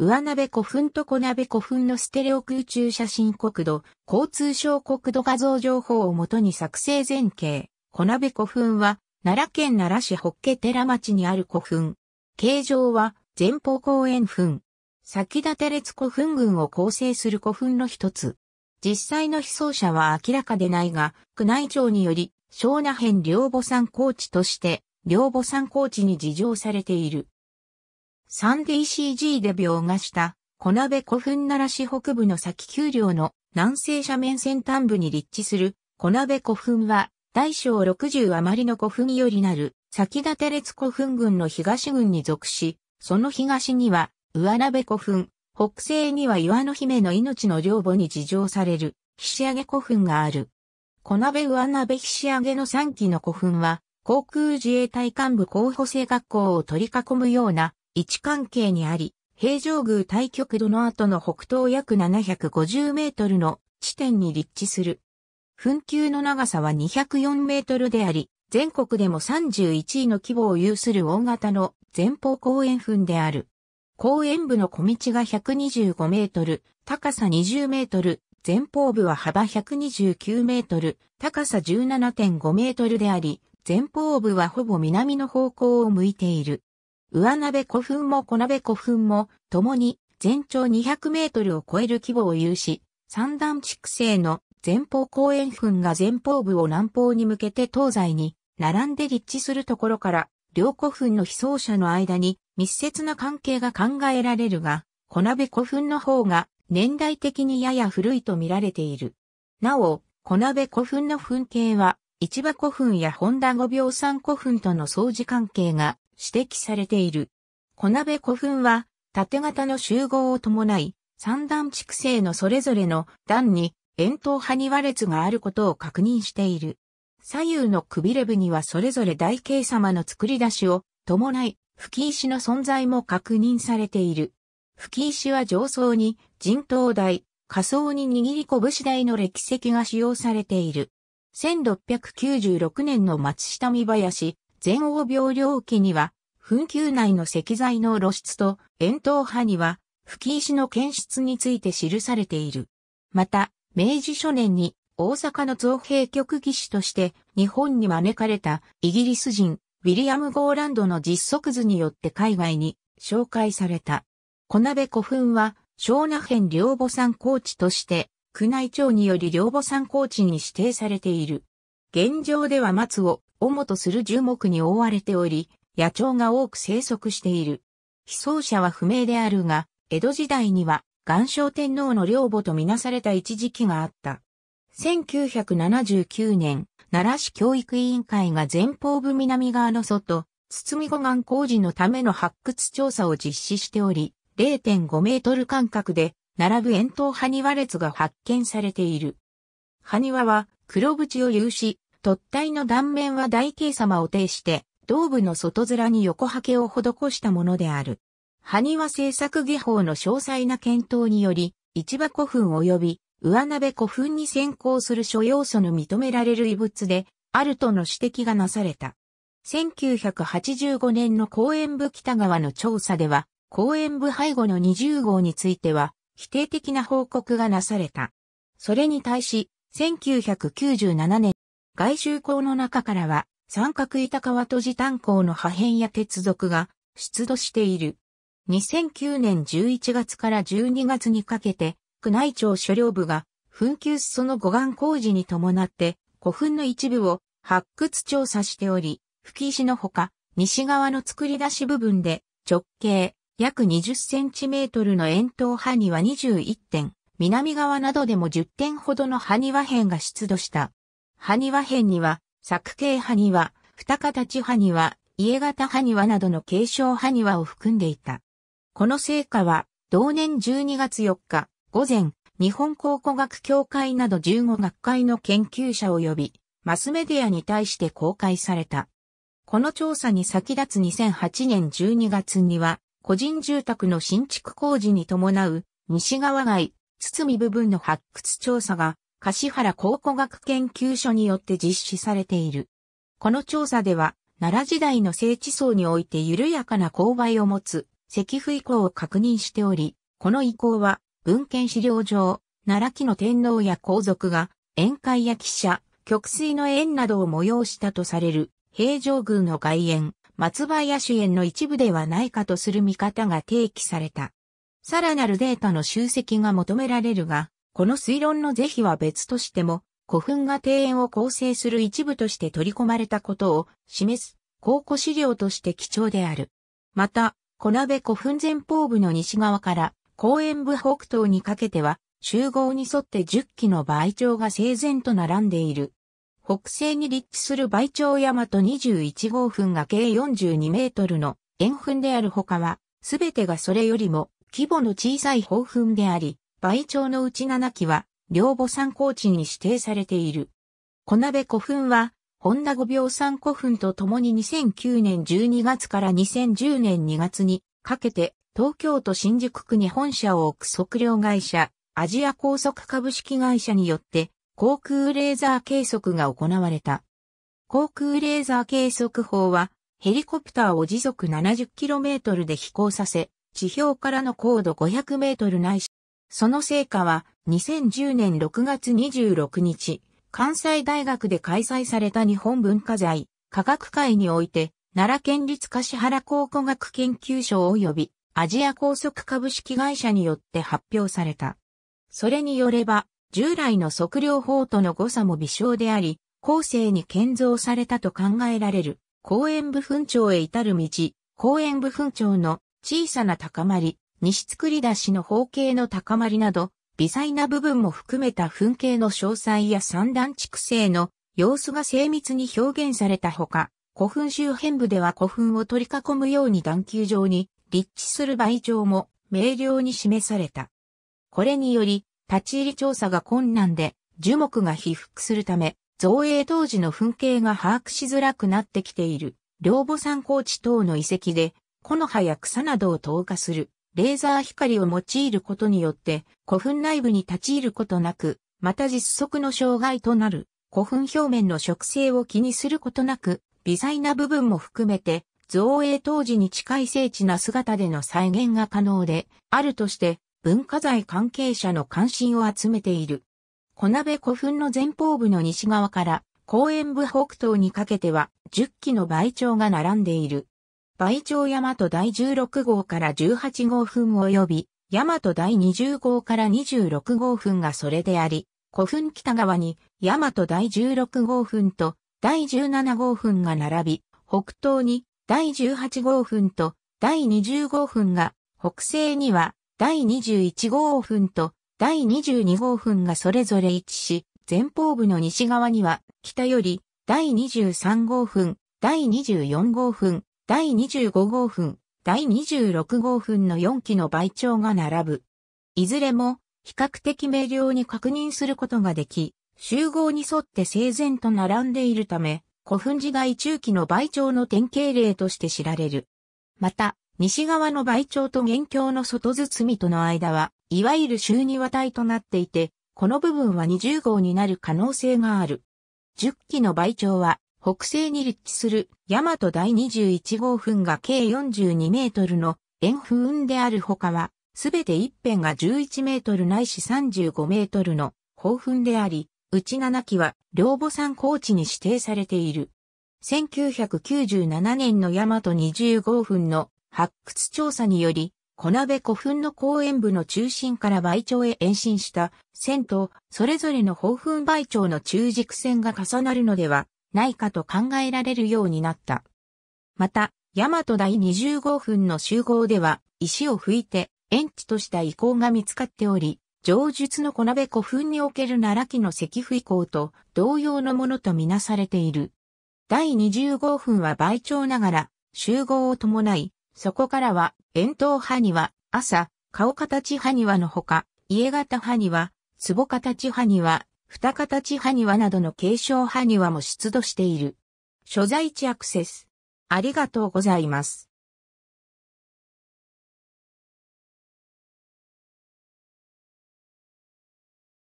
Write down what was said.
上鍋古墳と小鍋古墳のステレオ空中写真国土、交通省国土画像情報をもとに作成前景。小鍋古墳は、奈良県奈良市北家寺町にある古墳。形状は、前方後円墳。先立て列古墳群を構成する古墳の一つ。実際の被葬者は明らかでないが、宮内庁により、昭和辺両母山高地として、両母山高地に事情されている。3DCG で描画した小鍋古墳奈良市北部の先丘陵の南西斜面先端部に立地する小鍋古墳は大小60余りの古墳よりなる先立列古墳群の東群に属し、その東には上鍋古墳、北西には岩の姫の命の領母に事情される菱上古墳がある。小鍋上鍋菱上の3基の古墳は航空自衛隊幹部候補生学校を取り囲むような位置関係にあり、平城宮対極度の後の北東約750メートルの地点に立地する。墳丘の長さは204メートルであり、全国でも31位の規模を有する大型の前方公園墳である。公園部の小道が125メートル、高さ20メートル、前方部は幅129メートル、高さ17.5メートルであり、前方部はほぼ南の方向を向いている。上鍋古墳も小鍋古墳も、共に全長200メートルを超える規模を有し、三段畜生の前方後円墳が前方部を南方に向けて東西に並んで立地するところから、両古墳の被葬者の間に密接な関係が考えられるが、小鍋古墳の方が年代的にやや古いと見られている。なお、小鍋古墳の墳形は、市場古墳や本田五秒山古墳との相似関係が指摘されている。小鍋古墳は、縦型の集合を伴い、三段畜生のそれぞれの段に、円筒派に和列があることを確認している。左右のくびれ部にはそれぞれ大形様の作り出しを伴い、吹石の存在も確認されている。吹石は上層に人頭台、下層に握り拳台の歴石が使用されている。1696年の松下見林、前欧病量期には、紛糾内の石材の露出と、円筒派には、吹石の検出について記されている。また、明治初年に大阪の造幣局技師として日本に招かれたイギリス人ウィリアム・ゴーランドの実測図によって海外に紹介された。小鍋古墳は小南辺両母山高地として宮内庁により両母山高地に指定されている。現状では松尾。主とする樹木に覆われており、野鳥が多く生息している。被葬者は不明であるが、江戸時代には、岩礁天皇の領母とみなされた一時期があった。1979年、奈良市教育委員会が前方部南側の外、み護岸工事のための発掘調査を実施しており、0.5メートル間隔で、並ぶ円筒埴輪列が発見されている。埴輪は、黒縁を有し、突体の断面は台形様を呈して、胴部の外面に横刷毛を施したものである。埴輪製作技法の詳細な検討により、市場古墳及び上鍋古墳に先行する諸要素の認められる遺物で、あるとの指摘がなされた。1985年の公園部北側の調査では、公園部背後の20号については、否定的な報告がなされた。それに対し、1997年外周口の中からは、三角板川と時炭鉱の破片や鉄属が出土している。2009年11月から12月にかけて、宮内庁所領部が、紛糾その護岸工事に伴って、古墳の一部を発掘調査しており、吹石のほか、西側の作り出し部分で、直径約20センチメートルの円筒波には21点、南側などでも10点ほどの波には辺が出土した。埴輪編には、作形埴輪、二形埴輪、家型埴輪などの継承埴輪を含んでいた。この成果は、同年12月4日、午前、日本考古学協会など15学会の研究者及び、マスメディアに対して公開された。この調査に先立つ2008年12月には、個人住宅の新築工事に伴う、西側外、包み部分の発掘調査が柏原考古学研究所によって実施されている。この調査では、奈良時代の聖地層において緩やかな勾配を持つ石府遺構を確認しており、この遺構は文献資料上、奈良期の天皇や皇族が宴会や汽車、極水の縁などを催したとされる平城宮の外縁、松林主縁の一部ではないかとする見方が提起された。さらなるデータの集積が求められるが、この推論の是非は別としても、古墳が庭園を構成する一部として取り込まれたことを示す考古資料として貴重である。また、小鍋古墳前方部の西側から公園部北東にかけては、集合に沿って10基の倍長が整然と並んでいる。北西に立地する倍長山と21号墳が計42メートルの円墳である他は、すべてがそれよりも規模の小さい方墳であり、倍長のうち7基は、両母山高地に指定されている。小鍋古墳は、本田五秒山古墳と共に2009年12月から2010年2月にかけて、東京都新宿区に本社を置く測量会社、アジア高速株式会社によって、航空レーザー計測が行われた。航空レーザー計測法は、ヘリコプターを時速 70km で飛行させ、地表からの高度 500m ないしその成果は2010年6月26日、関西大学で開催された日本文化財科学会において、奈良県立柏原考古学研究所及びアジア高速株式会社によって発表された。それによれば、従来の測量法との誤差も微小であり、後世に建造されたと考えられる、公園部分町へ至る道、公園部分町の小さな高まり、西造出しの方形の高まりなど、微細な部分も含めた噴景の詳細や三段畜生の様子が精密に表現されたほか、古墳周辺部では古墳を取り囲むように段球状に立地する倍状も明瞭に示された。これにより、立ち入り調査が困難で、樹木が被覆するため、造営当時の噴景が把握しづらくなってきている、両母山高地等の遺跡で、木の葉や草などを投下する、レーザー光を用いることによって古墳内部に立ち入ることなく、また実測の障害となる古墳表面の植生を気にすることなく、微細な部分も含めて、造営当時に近い精緻な姿での再現が可能で、あるとして文化財関係者の関心を集めている。小鍋古墳の前方部の西側から公園部北東にかけては10基の倍長が並んでいる。倍長大和第16号から18号分及び、大和第20号から26号分がそれであり、古墳北側に大和第16号分と第17号分が並び、北東に第18号分と第20号分が、北西には第21号分と第22号分がそれぞれ一致し、前方部の西側には北より第23号分、第24号分、第25号墳、第26号墳の4基の倍長が並ぶ。いずれも比較的明瞭に確認することができ、集合に沿って整然と並んでいるため、古墳時代中期の倍長の典型例として知られる。また、西側の倍長と元凶の外包みとの間は、いわゆる周庭体となっていて、この部分は20号になる可能性がある。10期の倍長は、北西に立地する大和第21号墳が計42メートルの円墳雲であるほかは、すべて一辺が11メートルないし35メートルの宝墳であり、うち7基は両母山高地に指定されている。1997年の大和20号墳の発掘調査により、小鍋古墳の公園部の中心から倍長へ延伸した線と、それぞれの宝墳倍長の中軸線が重なるのでは、ないかと考えられるようになった。また、大和第25分の集合では、石を拭いて、園地とした遺構が見つかっており、上述の小鍋古墳における奈良木の石碑遺構と同様のものとみなされている。第25分は倍長ながら、集合を伴い、そこからは、円筒派には、朝、顔形派にはのほか、家型派には、壺形派には、二形埴輪などの継承埴輪も出土している。所在地アクセス。ありがとうございます。